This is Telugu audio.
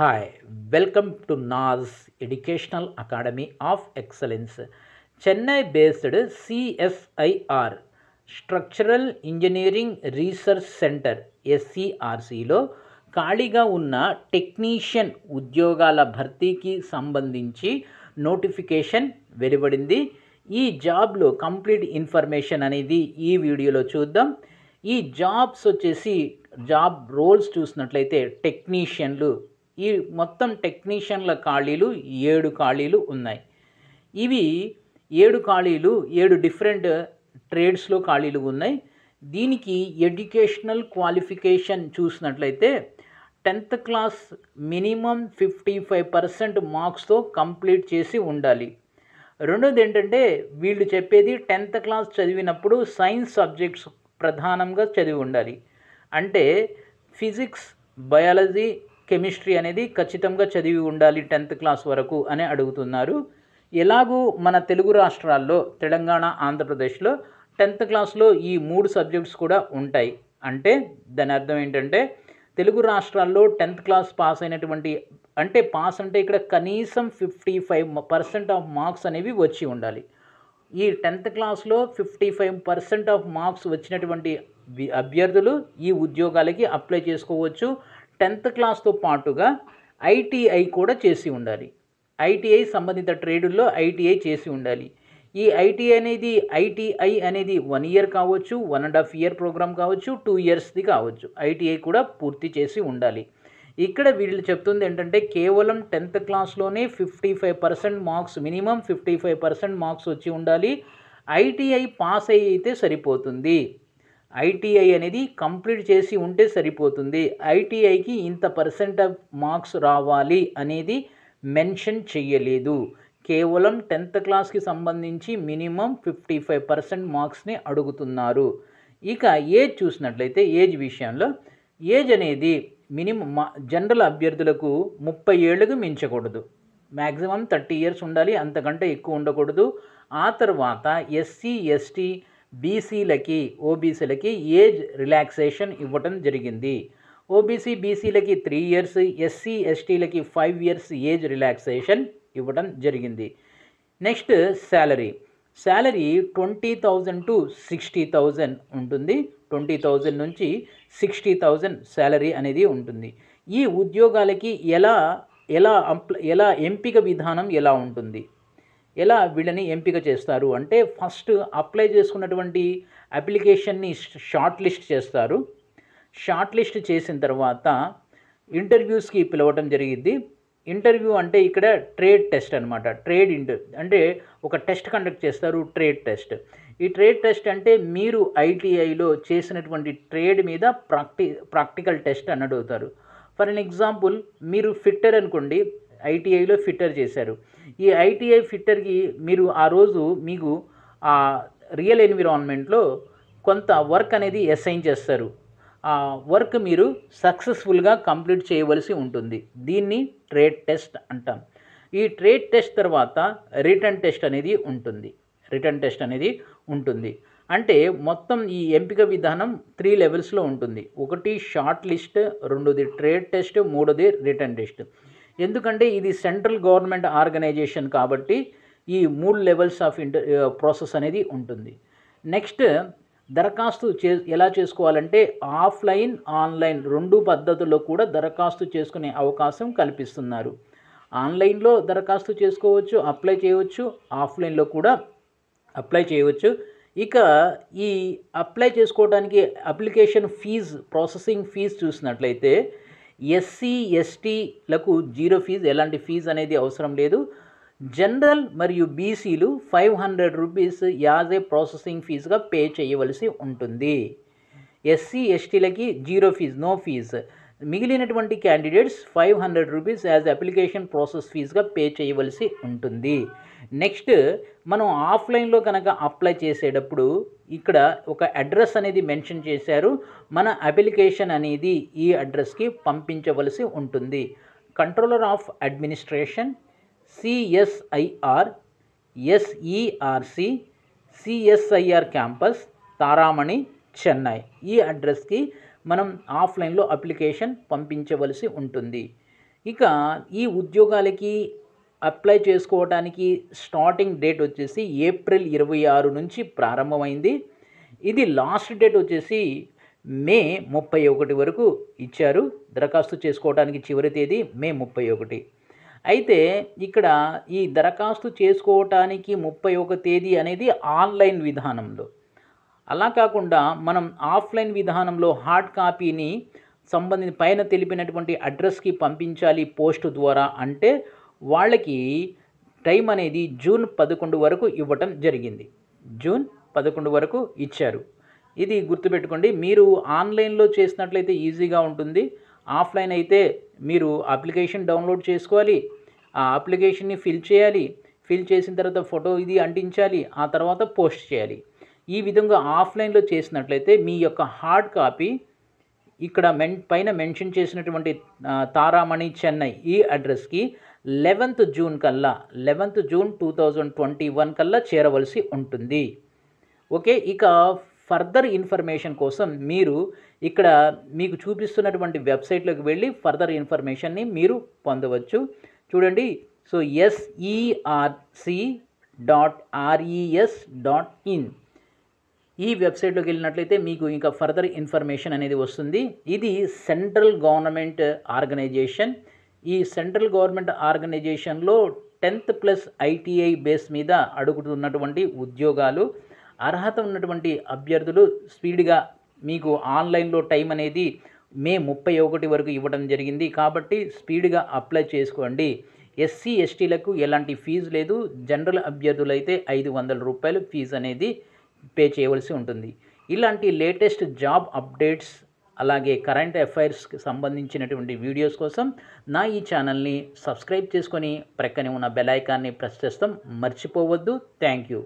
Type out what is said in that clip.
hi welcome to Naz educational academy of excellence Chennai based CSIR structural engineering research centre ఎస్సిఆర్సిలో ఖాళీగా ఉన్న టెక్నీషియన్ ఉద్యోగాల భర్తీకి సంబంధించి నోటిఫికేషన్ వెలువడింది ఈ జాబ్లో కంప్లీట్ ఇన్ఫర్మేషన్ అనేది ఈ వీడియోలో చూద్దాం ఈ జాబ్స్ వచ్చేసి జాబ్ రోల్స్ చూసినట్లయితే టెక్నీషియన్లు ఈ మొత్తం టెక్నీషియన్ల ఖాళీలు ఏడు ఖాళీలు ఉన్నాయి ఇవి ఏడు ఖాళీలు ఏడు డిఫరెంట్ ట్రేడ్స్లో ఖాళీలు ఉన్నాయి దీనికి ఎడ్యుకేషనల్ క్వాలిఫికేషన్ చూసినట్లయితే tenth class minimum fifty five percent మార్క్స్తో కంప్లీట్ చేసి ఉండాలి రెండోది ఏంటంటే వీళ్ళు చెప్పేది టెన్త్ క్లాస్ చదివినప్పుడు సైన్స్ సబ్జెక్ట్స్ ప్రధానంగా చదివి ఉండాలి అంటే ఫిజిక్స్ బయాలజీ కెమిస్ట్రీ అనేది ఖచ్చితంగా చదివి ఉండాలి టెన్త్ క్లాస్ వరకు అని అడుగుతున్నారు ఎలాగూ మన తెలుగు రాష్ట్రాల్లో తెలంగాణ ఆంధ్రప్రదేశ్లో టెన్త్ క్లాస్లో ఈ మూడు సబ్జెక్ట్స్ కూడా ఉంటాయి అంటే దాని అర్థం ఏంటంటే తెలుగు రాష్ట్రాల్లో టెన్త్ క్లాస్ పాస్ అయినటువంటి అంటే పాస్ అంటే ఇక్కడ కనీసం fifty five percent of marks అనేవి వచ్చి ఉండాలి ఈ టెన్త్ క్లాస్లో fifty five percent of marks వచ్చినటువంటి అభ్యర్థులు ఈ ఉద్యోగాలకి అప్లై చేసుకోవచ్చు టెన్త్ క్లాస్తో పాటుగా ఐటీఐ కూడా చేసి ఉండాలి ఐటీఐ సంబంధిత ట్రేడుల్లో ఐటీఐ చేసి ఉండాలి ఈ ఐటీఐ అనేది ఐటీఐ అనేది వన్ ఇయర్ కావచ్చు one and half year programme కావచ్చు టూ ఇయర్స్ది కావచ్చు ఐటీఐ కూడా పూర్తి చేసి ఉండాలి ఇక్కడ వీళ్ళు చెప్తుంది ఏంటంటే కేవలం టెన్త్ క్లాస్లోనే fifty five percent marks minimum fifty five percent marks వచ్చి ఉండాలి ఐటీఐ పాస్ అయితే సరిపోతుంది ఐటీఐ అనేది కంప్లీట్ చేసి ఉంటే సరిపోతుంది ఐటీఐకి ఇంత పర్సెంట్ ఆఫ్ మార్క్స్ రావాలి అనేది మెన్షన్ చేయలేదు కేవలం టెన్త్ క్లాస్కి సంబంధించి మినిమం ఫిఫ్టీ ఫైవ్ పర్సెంట్ మార్క్స్ని అడుగుతున్నారు ఇక ఏజ్ చూసినట్లయితే ఏజ్ విషయంలో ఏజ్ అనేది మినిమం జనరల్ అభ్యర్థులకు ముప్పై ఏళ్ళకు మించకూడదు మ్యాక్సిమం థర్టీ ఇయర్స్ ఉండాలి అంతకంటే ఎక్కువ ఉండకూడదు ఆ తర్వాత ఎస్సీ ఎస్టీ బీసీలకి ఓబీసీలకి ఏజ్ రిలాక్సేషన్ ఇవ్వటం జరిగింది ఓబీసీ బీసీలకి త్రీ ఇయర్స్ ఎస్సీ ఎస్టీలకి ఫైవ్ ఇయర్స్ ఏజ్ రిలాక్సేషన్ ఇవ్వడం జరిగింది next salary salary twenty thousand to sixty thousand ఉంటుంది ట్వంటీ థౌజండ్ నుంచి సిక్స్టీ థౌజండ్ శాలరీ అనేది ఉంటుంది ఈ ఉద్యోగాలకి ఎలా ఎలా ఎలా ఎంపిక విధానం ఎలా ఉంటుంది ఎలా వీళ్ళని ఎంపిక చేస్తారు అంటే ఫస్ట్ అప్లై చేసుకున్నటువంటి అప్లికేషన్ని షార్ట్ లిస్ట్ చేస్తారు షార్ట్ లిస్ట్ చేసిన తర్వాత ఇంటర్వ్యూస్కి పిలవటం జరిగింది ఇంటర్వ్యూ అంటే ఇక్కడ ట్రేడ్ టెస్ట్ అనమాట ట్రేడ్ ఇంటర్ అంటే ఒక టెస్ట్ కండక్ట్ చేస్తారు ట్రేడ్ టెస్ట్ ఈ ట్రేడ్ టెస్ట్ అంటే మీరు ఐటీఐలో చేసినటువంటి ట్రేడ్ మీద ప్రాక్టి ప్రాక్టికల్ టెస్ట్ అని అడుగుతారు ఫర్ అన్ ఎగ్జాంపుల్ మీరు ఫిట్టర్ అనుకోండి ఐటీఐలో ఫిట్టర్ చేశారు ఈ ఐటీఐ ఫిట్టర్కి మీరు ఆ రోజు మీకు ఆ రియల్ ఎన్విరాన్మెంట్లో కొంత వర్క్ అనేది అసైన్ చేస్తారు ఆ వర్క్ మీరు సక్సెస్ఫుల్గా కంప్లీట్ చేయవలసి ఉంటుంది దీన్ని ట్రేడ్ టెస్ట్ అంటాం ఈ ట్రేడ్ టెస్ట్ తర్వాత రిటర్న్ టెస్ట్ అనేది ఉంటుంది రిటర్న్ టెస్ట్ అనేది ఉంటుంది అంటే మొత్తం ఈ ఎంపిక విధానం త్రీ లెవెల్స్లో ఉంటుంది ఒకటి షార్ట్ లిస్ట్ రెండోది ట్రేడ్ టెస్ట్ మూడోది రిటర్న్ టెస్ట్ ఎందుకంటే ఇది సెంట్రల్ గవర్నమెంట్ ఆర్గనైజేషన్ కాబట్టి ఈ మూడు లెవెల్స్ ఆఫ్ ఇంటర్ ప్రాసెస్ అనేది ఉంటుంది నెక్స్ట్ దరఖాస్తు చే ఎలా చేసుకోవాలంటే ఆఫ్లైన్ ఆన్లైన్ రెండు పద్ధతుల్లో కూడా దరఖాస్తు చేసుకునే అవకాశం కల్పిస్తున్నారు ఆన్లైన్లో దరఖాస్తు చేసుకోవచ్చు అప్లై చేయవచ్చు ఆఫ్లైన్లో కూడా అప్లై చేయవచ్చు ఇక ఈ అప్లై చేసుకోవడానికి అప్లికేషన్ ఫీజ్ ప్రాసెసింగ్ ఫీజ్ చూసినట్లయితే ఎస్సీ ఎస్టీలకు జీరో ఫీజు ఎలాంటి ఫీజు అనేది అవసరం లేదు జనరల్ మరియు బీసీలు five hundred rupees as a processing ఫీజుగా పే చేయవలసి ఉంటుంది ఎస్సీ ఎస్టీలకి జీరో ఫీజు నో ఫీజు మిగిలినటువంటి candidates five hundred rupees as application process ఫీజుగా పే చేయవలసి ఉంటుంది నెక్స్ట్ మనం ఆఫ్లైన్లో కనుక అప్లై చేసేటప్పుడు ఇక్కడ ఒక అడ్రస్ అనేది మెన్షన్ చేశారు మన అప్లికేషన్ అనేది ఈ అడ్రస్కి పంపించవలసి ఉంటుంది controller of administration CSIR SERC CSIR campus Taramani Chennai ఈ అడ్రస్కి మనం ఆఫ్లైన్లో అప్లికేషన్ పంపించవలసి ఉంటుంది ఇక ఈ ఉద్యోగాలకి అప్లై చేసుకోవడానికి స్టార్టింగ్ డేట్ వచ్చేసి ఏప్రిల్ ఇరవై ఆరు నుంచి ప్రారంభమైంది ఇది లాస్ట్ డేట్ వచ్చేసి మే ముప్పై ఒకటి వరకు ఇచ్చారు దరఖాస్తు చేసుకోవడానికి చివరి తేదీ మే ముప్పై ఒకటి అయితే ఇక్కడ ఈ దరఖాస్తు చేసుకోవటానికి ముప్పై ఒక తేదీ అనేది ఆన్లైన్ విధానంలో అలా కాకుండా మనం ఆఫ్లైన్ విధానంలో హార్డ్ కాపీని సంబంధించి పైన తెలిపినటువంటి అడ్రస్కి పంపించాలి పోస్ట్ ద్వారా అంటే వాళ్ళకి టైం అనేది జూన్ పదకొండు వరకు ఇవ్వటం జరిగింది జూన్ పదకొండు వరకు ఇచ్చారు ఇది గుర్తుపెట్టుకోండి మీరు ఆన్లైన్లో చేసినట్లయితే ఈజీగా ఉంటుంది ఆఫ్లైన్ అయితే మీరు అప్లికేషన్ డౌన్లోడ్ చేసుకోవాలి ఆ అప్లికేషన్ని ఫిల్ చేయాలి ఫిల్ చేసిన తర్వాత ఫోటో ఇది అంటించాలి ఆ తర్వాత పోస్ట్ చేయాలి ఈ విధంగా ఆఫ్లైన్లో చేసినట్లయితే మీ యొక్క హార్డ్ కాపీ ఇక్కడ మెన్ పైన మెన్షన్ చేసినటువంటి తారామణి చెన్నై ఈ అడ్రస్కి లెవెన్త్ జూన్ కల్లా eleventh June two thousand twenty one కల్లా చేరవలసి ఉంటుంది ఓకే ఇక ఫర్దర్ ఇన్ఫర్మేషన్ కోసం మీరు ఇక్కడ మీకు చూపిస్తున్నటువంటి వెబ్సైట్లోకి వెళ్ళి ఫర్దర్ ఇన్ఫర్మేషన్ని మీరు పొందవచ్చు చూడండి so SERC dot RES dot in ఈ వెబ్సైట్లోకి వెళ్ళినట్లయితే మీకు ఇంకా ఫర్దర్ ఇన్ఫర్మేషన్ అనేది వస్తుంది ఇది సెంట్రల్ గవర్నమెంట్ ఆర్గనైజేషన్ ఈ సెంట్రల్ గవర్నమెంట్ ఆర్గనైజేషన్లో టెన్త్ ప్లస్ ఐటీఐ బేస్ మీద అడుగుతున్నటువంటి ఉద్యోగాలు అర్హత ఉన్నటువంటి అభ్యర్థులు స్పీడ్గా మీకు ఆన్లైన్లో టైం అనేది మే ముప్పై ఒకటి వరకు ఇవ్వడం జరిగింది కాబట్టి స్పీడ్గా అప్లై చేసుకోండి ఎస్సీ ఎస్టీలకు ఎలాంటి ఫీజు లేదు జనరల్ అభ్యర్థులైతే ఐదు వందల రూపాయలు ఫీజు అనేది పే చేయవలసి ఉంటుంది ఇలాంటి లేటెస్ట్ జాబ్ అప్డేట్స్ అలాగే కరెంట్ అఫైర్స్కి సంబంధించినటువంటి వీడియోస్ కోసం నా ఈ ఛానల్ని సబ్స్క్రైబ్ చేసుకొని ప్రక్కనే ఉన్న బెల్ ఐకాన్ని ప్రెస్ చేస్తాం మర్చిపోవద్దు థ్యాంక్ యూ